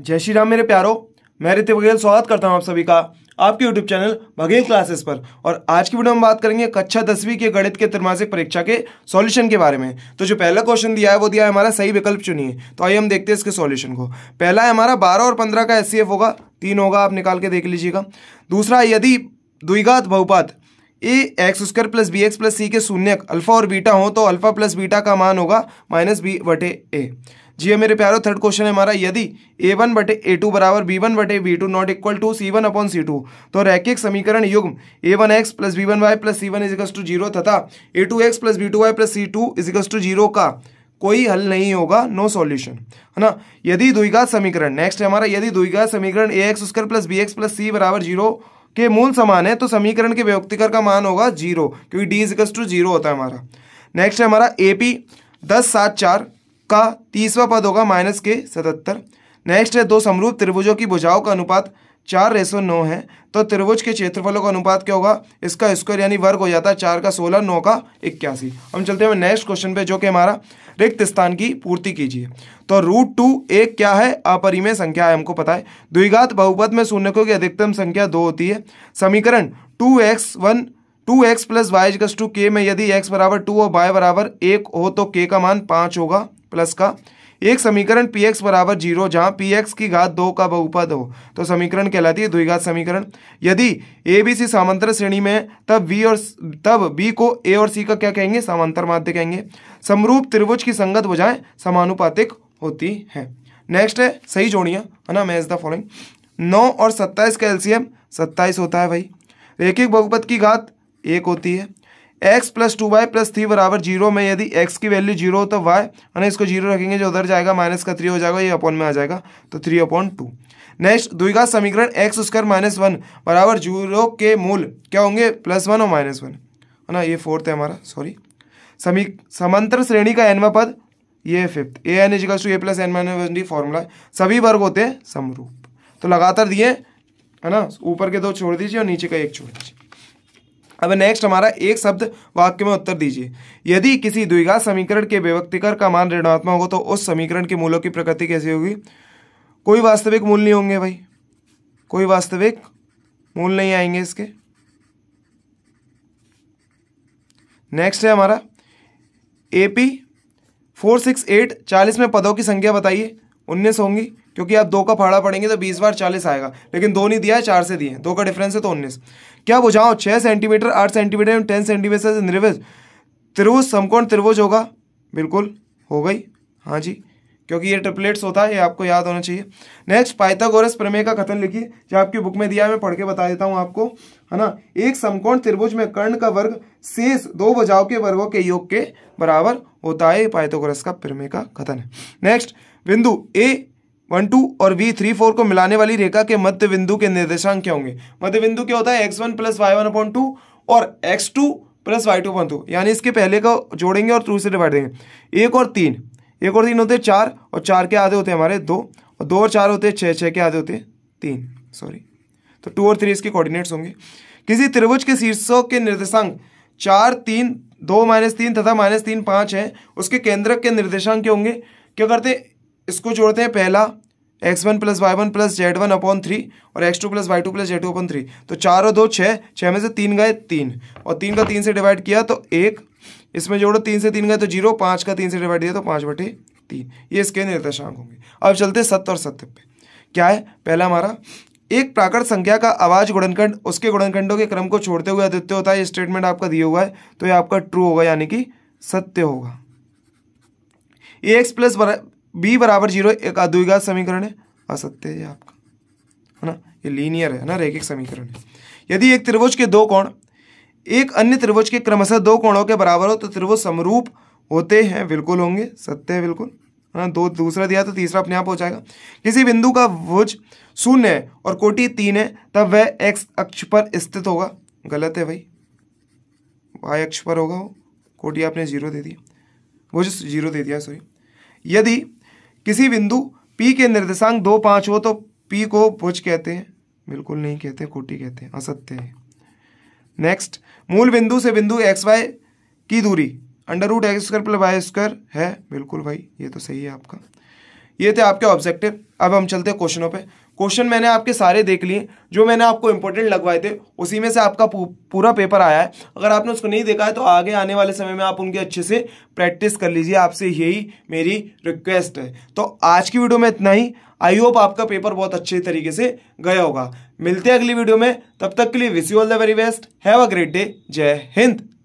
जय श्री राम मेरे प्यारो मैं ऋतिक बघेल स्वागत करता हूँ आप सभी का आपके यूट्यूब चैनल बघेल क्लासेस पर और आज की वीडियो में बात करेंगे कक्षा दसवीं के गणित के त्रिमासिक परीक्षा के सॉल्यूशन के बारे में तो जो पहला क्वेश्चन दिया है वो दिया है हमारा सही विकल्प चुनिए तो आइए हम देखते हैं इसके सॉल्यूशन को पहला है हमारा बारह और पंद्रह का एस होगा तीन होगा आप निकाल के देख लीजिएगा दूसरा यदि द्विघात बहुपात A X square plus B X plus C के शून्य अल्फा और बीटा हो तो अल्फा प्लस बीटा का मान होगा माइनस बी वटे ए जी मेरे प्यारो थर्ड क्वेश्चन है हमारा यदि ए वन बटे ए टू बराबर बी वन बटे B two not equal to C one upon C two तो रैकिक समीकरण युग्म A one X plus B one Y plus C one equals to zero तथा A two X plus B two Y plus C two equals to zero का कोई हल नहीं होगा नो सॉल्यूशन है ना यदि द्विघात समीकरण नेक्स्ट है हमारा यदि द्विघात समीकरण A X square plus B X plus C बराबर जीरो के मूल समान है तो समीकरण के व्यक्तिकर का मान होगा जीरो क्योंकि डी इजिकल्स टू जीरो होता है हमारा नेक्स्ट है हमारा ए पी दस सात चार का तीसवा पद होगा माइनस के सतहत्तर नेक्स्ट है दो समरूप त्रिभुजों की भुजाओं का अनुपात चार रेसो नौ है तो त्रिभुज के क्षेत्रफलों का अनुपात क्या होगा इसका स्क्वायर यानी वर्ग हो जाता है चार का सोलह नौ का इक्यासी हम चलते हैं नेक्स्ट क्वेश्चन पे जो कि हमारा रिक्त स्थान की पूर्ति कीजिए तो रूट टू एक क्या है अपरिमेय संख्या है हमको पता है द्विघात बहुपद में शून्यकों की अधिकतम संख्या दो होती है समीकरण two X one two X plus Y two के में यदि एक्स बराबर टू और वाई बराबर एक हो तो के का मान पाँच होगा प्लस का एक समीकरण पी एक्स बराबर जीरो जहाँ पी एक्स की घात दो का बहुपद हो तो समीकरण कहलाती है द्विघात समीकरण यदि ए बी सी सामांतर श्रेणी में तब बी और तब बी को ए और सी का क्या कहेंगे समांतर माध्य कहेंगे समरूप त्रिभुज की संगत भुजाएं समानुपातिक होती हैं नेक्स्ट है सही जोड़ियाँ है ना मैच द फॉलोइंग नौ और सत्ताईस का एल्सियम सत्ताईस होता है भाई एक एक बहुपद की घात एक होती है X plus two Y plus three बराबर जीरो में यदि एक्स की वैल्यू जीरो हो तो वाई है ना इसको जीरो रखेंगे जो उधर जाएगा माइनस का थ्री हो जाएगा ये अपॉन में आ जाएगा तो थ्री अपॉन टू नेक्स्ट द्विघा समीकरण एक्स स्क्वायर माइनस वन बराबर जीरो के मूल क्या होंगे प्लस वन और माइनस वन है ना ये फोर्थ है हमारा सॉरी समी समांतर श्रेणी का एनवा पद ये fifth A N equals to A plus N minus one D formula सभी वर्ग होते हैं समरूप तो लगातार दिए है ना ऊपर के दो छोड़ दीजिए और नीचे का एक छोड़ दीजिए अब नेक्स्ट हमारा एक शब्द वाक्य में उत्तर दीजिए यदि किसी द्विघात समीकरण के व्यवक्तिकर का मान ऋणात्मक होगा तो उस समीकरण के मूलों की प्रकृति कैसी होगी कोई वास्तविक मूल नहीं होंगे भाई कोई वास्तविक मूल नहीं आएंगे इसके नेक्स्ट है हमारा A P four six eight चालीस में पदों की संख्या बताइए उन्नीस होंगी क्योंकि आप दो का फाड़ा पड़ेंगे तो बीस बार चालीस आएगा लेकिन दो नहीं दिया है चार से दिए दो का डिफरेंस है तो उन्नीस क्या बुझाओ छः सेंटीमीटर आठ सेंटीमीटर एवं टेन सेंटीमीटर से निर्विज त्रिभुज समकोण त्रिभुज होगा बिल्कुल हो गई हाँ जी क्योंकि ये ट्रिपलेट्स होता है ये आपको याद होना चाहिए नेक्स्ट पाइथागोरस प्रमेय का कथन लिखिए जो आपकी बुक में दिया है मैं पढ़ के बता देता हूँ आपको है ना एक समकोण त्रिभुज में कर्ण का वर्ग शेष दो बजाव के वर्गों के योग के बराबर होता है पाइथागोरस का प्रमेय का कथन है नेक्स्ट बिंदु ए वन टू और वी थ्री फोर को मिलाने वाली रेखा के मध्य बिंदु के निर्देशांक क्या होंगे मध्य बिंदु क्या होता है X one plus Y one upon two और X two plus Y two point two यानी इसके पहले को जोड़ेंगे और टू से डिवाइड देंगे एक और तीन एक और तीन होते हैं चार और चार के आधे होते हैं हमारे दो और दो और चार होते हैं छः छः के आधे होते हैं तीन सॉरी तो टू और थ्री इसके कोऑर्डिनेट्स होंगे किसी त्रिभुज के शीर्षों के निर्देशांक चार तीन दो माइनस तीन तथा माइनस तीन पाँच है उसके केंद्रक के निर्देशांक के होंगे क्या करते हैं इसको जोड़ते हैं पहला X one plus Y one plus Z one upon three और X two plus Y two plus Z two upon three तो चार और दो छः छः में से तीन गए तीन और तीन का तीन से डिवाइड किया तो एक इसमें जोड़ो तीन से तीन गए तो जीरो पाँच का तीन से डिवाइड किया तो पाँच बटे तीन ये इसके निर्देशांक होंगे अब चलते सत्य और सत्य पे क्या है पहला हमारा एक प्राकृत संख्या का आवाज गुणनखंड उसके गुणनखंडों के क्रम को छोड़ते हुए अद्वितीय होता है ये स्टेटमेंट आपका दिया हुआ है तो ये आपका ट्रू होगा यानी कि सत्य होगा ए एक्स प्लस बी बराबर जीरो एक अद्विघात समीकरण है असत्य है आपका है ना ये लीनियर है ना रेखिक समीकरण है यदि एक त्रिभुज के दो कोण एक अन्य त्रिभुज के क्रमशः दो कोणों के बराबर हो तो त्रिभुज समरूप होते हैं बिल्कुल होंगे सत्य है बिल्कुल ना दो दूसरा दिया तो तीसरा अपने आप हो जाएगा किसी बिंदु का भुज शून्य है और कोटि तीन है तब वह एक्स अक्ष पर स्थित होगा गलत है भाई वाई अक्ष पर होगा वो कोटि आपने जीरो दे दिया भुज जीरो दे दिया सॉरी यदि किसी बिंदु पी के निर्देशांक दो पाँच हो तो पी को भुज कहते हैं बिल्कुल नहीं कहते कोटि कहते हैं असत्य है नेक्स्ट मूल बिंदु से बिंदु एक्स वाई की दूरी under root X square plus Y square है बिल्कुल भाई ये तो सही है आपका ये थे आपके ऑब्जेक्टिव अब हम चलते हैं क्वेश्चनों पे क्वेश्चन मैंने आपके सारे देख लिए जो मैंने आपको इंपॉर्टेंट लगवाए थे उसी में से आपका पू, पूरा पेपर आया है अगर आपने उसको नहीं देखा है तो आगे आने वाले समय में आप उनके अच्छे से प्रैक्टिस कर लीजिए आपसे यही मेरी रिक्वेस्ट है तो आज की वीडियो में इतना ही आई होप आपका पेपर बहुत अच्छे तरीके से गया होगा मिलते हैं अगली वीडियो में तब तक के लिए wish you all the very best have a great day जय हिंद